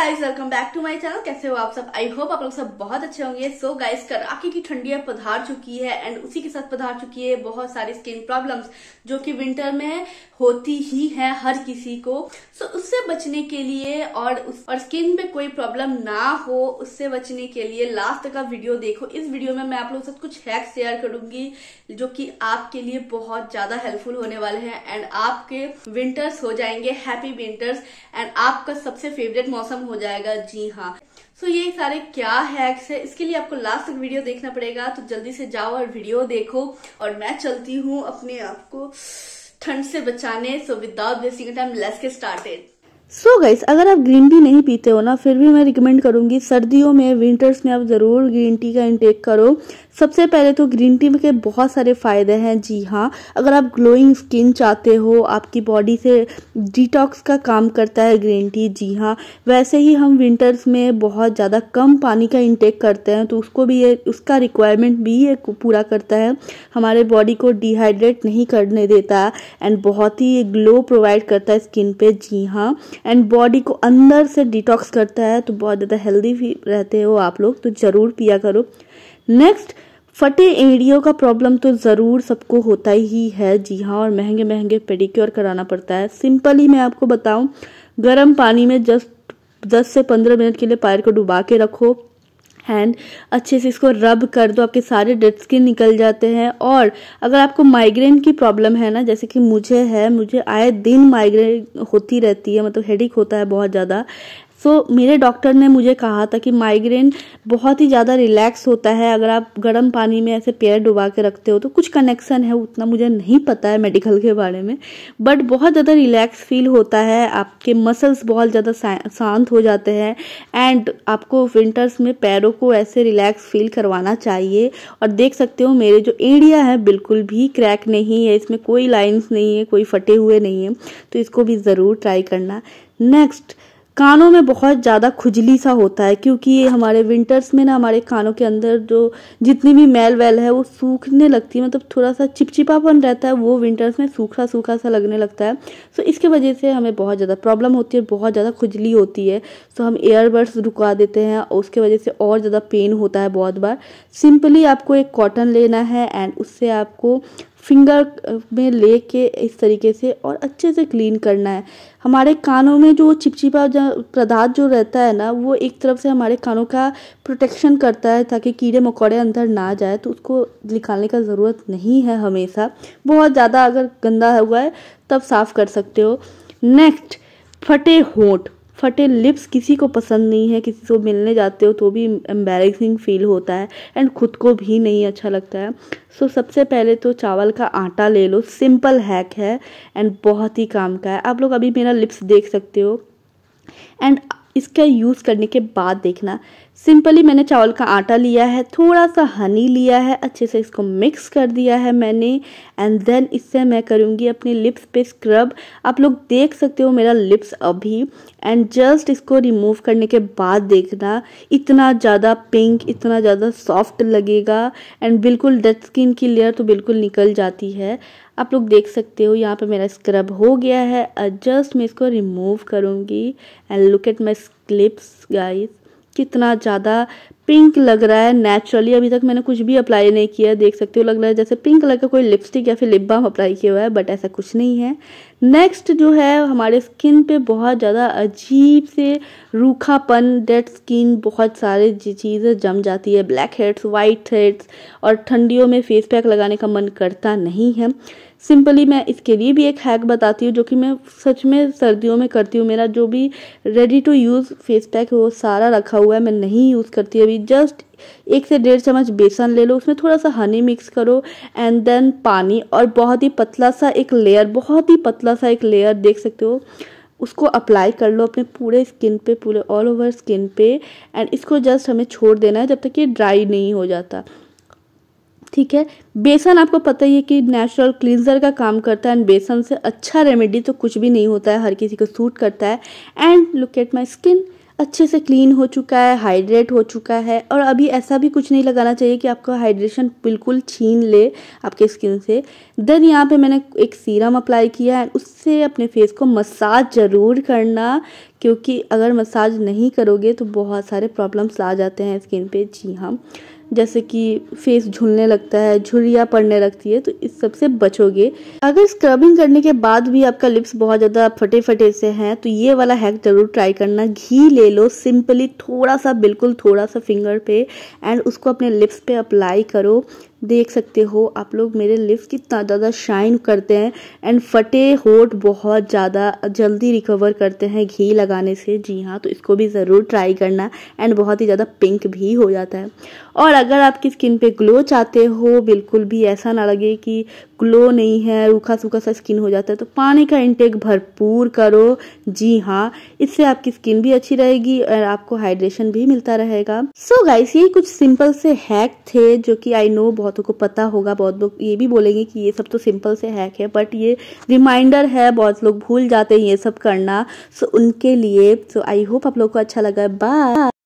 guys welcome back to my channel कैसे हो आप सब आई होप आप लोग सब बहुत अच्छे होंगे सो गाइज गाइस कड़ाके की ठंडियां पधार चुकी है एंड उसी के साथ पधार चुकी है बहुत सारी स्किन प्रॉब्लम्स जो कि विंटर में होती ही है हर किसी को सो so, उससे बचने के लिए और उस, और स्किन पे कोई प्रॉब्लम ना हो उससे बचने के लिए लास्ट तक आप वीडियो देखो इस वीडियो में मैं आप लोगों के साथ कुछ हैक्स शेयर करूंगी जो कि आपके लिए बहुत ज्यादा हेल्पफुल होने वाले हैं एंड आपके विंटर्स हो जाएंगे हैप्पी विंटर्स एंड आपका सबसे फेवरेट मौसम हो जाएगा जी हाँ सो so, ये सारे क्या हैक्स है इसके लिए आपको लास्ट तक वीडियो देखना पड़ेगा तो जल्दी से जाओ और वीडियो देखो और मैं चलती हूँ अपने आप को ठंड से बचाने so without wasting time let's get started so so guys अगर आप ग्रीन टी नहीं पीते हो ना फिर भी मैं रिकमेंड करूंगी सर्दियों में विंटर्स में आप ज़रूर ग्रीन टी का इंटेक करो सबसे पहले तो ग्रीन टी के बहुत सारे फ़ायदे हैं जी हाँ अगर आप ग्लोइंग स्किन चाहते हो आपकी बॉडी से डिटॉक्स का काम करता है ग्रीन टी जी हाँ वैसे ही हम विंटर्स में बहुत ज़्यादा कम पानी का इंटेक करते हैं तो उसको भी ये उसका रिक्वायरमेंट भी ये पूरा करता है हमारे बॉडी को डिहाइड्रेट नहीं करने देता एंड बहुत ही ग्लो प्रोवाइड करता है स्किन पर जी हाँ एंड बॉडी को अंदर से डिटॉक्स करता है तो बहुत ज़्यादा हेल्दी भी रहते हो आप लोग तो ज़रूर पिया करो नेक्स्ट फटे एड़ियों का प्रॉब्लम तो ज़रूर सबको होता ही है जी हाँ और महंगे महंगे पेडिक्योर कराना पड़ता है सिंपल ही मैं आपको बताऊं गर्म पानी में जस्ट दस से पंद्रह मिनट के लिए पैर को डुबा के रखो हैंड अच्छे से इसको रब कर दो आपके सारे डेड स्किन निकल जाते हैं और अगर आपको माइग्रेन की प्रॉब्लम है ना जैसे कि मुझे है मुझे आए दिन माइग्रेन होती रहती है मतलब हेडिक होता है बहुत ज़्यादा सो so, मेरे डॉक्टर ने मुझे कहा था कि माइग्रेन बहुत ही ज़्यादा रिलैक्स होता है अगर आप गर्म पानी में ऐसे पैर डुबा के रखते हो तो कुछ कनेक्शन है उतना मुझे नहीं पता है मेडिकल के बारे में बट बहुत ज़्यादा रिलैक्स फील होता है आपके मसल्स बहुत ज़्यादा शांत हो जाते हैं एंड आपको विंटर्स में पैरों को ऐसे रिलैक्स फील करवाना चाहिए और देख सकते हो मेरे जो एरिया है बिल्कुल भी क्रैक नहीं है इसमें कोई लाइन्स नहीं है कोई फटे हुए नहीं है तो इसको भी ज़रूर ट्राई करना नेक्स्ट कानों में बहुत ज़्यादा खुजली सा होता है क्योंकि ये हमारे विंटर्स में ना हमारे कानों के अंदर जो जितनी भी मैल वैल है वो सूखने लगती है मतलब थोड़ा सा चिपचिपापन रहता है वो विंटर्स में सूखा सूखा सा लगने लगता है सो इसके वजह से हमें बहुत ज़्यादा प्रॉब्लम होती है बहुत ज़्यादा खुजली होती है सो हम एयरबड्स रुका देते हैं उसके वजह से और ज़्यादा पेन होता है बहुत बार सिंपली आपको एक कॉटन लेना है एंड उससे आपको फिंगर में ले के इस तरीके से और अच्छे से क्लीन करना है हमारे कानों में जो चिपचिपा पदार्थ जो रहता है ना वो एक तरफ से हमारे कानों का प्रोटेक्शन करता है ताकि कीड़े मकोड़े अंदर ना जाए तो उसको निकालने का ज़रूरत नहीं है हमेशा बहुत ज़्यादा अगर गंदा हुआ है तब साफ़ कर सकते हो नेक्स्ट फटे होंठ फटे लिप्स किसी को पसंद नहीं है किसी को मिलने जाते हो तो भी एम्बेरसिंग फील होता है एंड ख़ुद को भी नहीं अच्छा लगता है सो so, सबसे पहले तो चावल का आटा ले लो सिंपल हैक है एंड बहुत ही काम का है आप लोग अभी मेरा लिप्स देख सकते हो एंड इसका यूज़ करने के बाद देखना सिंपली मैंने चावल का आटा लिया है थोड़ा सा हनी लिया है अच्छे से इसको मिक्स कर दिया है मैंने एंड देन इससे मैं करूँगी अपने लिप्स पे स्क्रब आप लोग देख सकते हो मेरा लिप्स अभी एंड जस्ट इसको रिमूव करने के बाद देखना इतना ज़्यादा पिंक इतना ज़्यादा सॉफ्ट लगेगा एंड बिल्कुल डेथ स्किन की लेयर तो बिल्कुल निकल जाती है आप लोग देख सकते हो यहाँ पर मेरा स्क्रब हो गया है जस्ट मैं इसको रिमूव करूँगी and look at my lips guys कितना ज़्यादा पिंक लग रहा है नेचुरली अभी तक मैंने कुछ भी अप्लाई नहीं किया देख सकते हो लग रहा है जैसे पिंक कलर का कोई लिपस्टिक या फिर लिप बाम अप्लाई किया हुआ है बट ऐसा कुछ नहीं है नेक्स्ट जो है हमारे स्किन पे बहुत ज़्यादा अजीब से रूखापन डेड स्किन बहुत सारे चीज़ें जम जाती है ब्लैक हेड्स वाइट हेड्स और ठंडियों में फेस पैक लगाने का मन करता नहीं है सिंपली मैं इसके लिए भी एक हैक बताती हूँ जो कि मैं सच में सर्दियों में करती हूँ मेरा जो भी ready to use face pack वो सारा रखा हुआ है मैं नहीं यूज़ करती अभी जस्ट एक से डेढ़ चम्मच बेसन ले लो उसमें थोड़ा सा हनी मिक्स करो एंड देन पानी और बहुत ही पतला सा एक लेयर बहुत ही पतला सा एक लेयर देख सकते हो उसको अप्लाई कर लो अपने पूरे स्किन पे पूरे ऑल ओवर स्किन पे एंड इसको जस्ट हमें छोड़ देना है जब तक ये ड्राई नहीं हो जाता ठीक है बेसन आपको पता ही है कि नेचुरल क्लींजर का काम करता है एंड बेसन से अच्छा रेमेडी तो कुछ भी नहीं होता है हर किसी को सूट करता है and look at my skin अच्छे से क्लीन हो चुका है हाइड्रेट हो चुका है और अभी ऐसा भी कुछ नहीं लगाना चाहिए कि आपका हाइड्रेशन बिल्कुल छीन ले आपके स्किन से देन यहाँ पे मैंने एक सीरम अप्लाई किया है उससे अपने फेस को मसाज ज़रूर करना क्योंकि अगर मसाज नहीं करोगे तो बहुत सारे प्रॉब्लम्स आ जाते हैं स्किन पे जी हाँ जैसे कि फेस झुलने लगता है झुरिया पड़ने लगती है तो इस सब से बचोगे अगर स्क्रबिंग करने के बाद भी आपका लिप्स बहुत ज़्यादा फटे फटे से हैं तो ये वाला हैक ज़रूर ट्राई करना घी ले लो सिंपली थोड़ा सा बिल्कुल थोड़ा सा फिंगर पे एंड उसको अपने लिप्स पे अप्लाई करो देख सकते हो आप लोग मेरे लिप्स कितना ज़्यादा शाइन करते हैं एंड फटे होठ बहुत ज़्यादा जल्दी रिकवर करते हैं घी लगाने से जी हाँ तो इसको भी ज़रूर ट्राई करना एंड बहुत ही ज़्यादा पिंक भी हो जाता है और अगर आपकी स्किन पे ग्लो चाहते हो बिल्कुल भी ऐसा ना लगे कि ग्लो नहीं है रूखा सूखा सा स्किन हो जाता है तो पानी का इंटेक भरपूर करो जी हाँ इससे आपकी स्किन भी अच्छी रहेगी और आपको हाइड्रेशन भी मिलता रहेगा सो so गाइस ये कुछ सिंपल से हैक थे जो कि आई नो बहुत बहुतों को पता होगा बहुत लोग ये भी बोलेंगे कि ये सब तो सिंपल से हैक है बट ये रिमाइंडर है बहुत लोग भूल जाते हैं ये सब करना सो उनके लिए सो आई होप आप लोग को अच्छा लगा बाय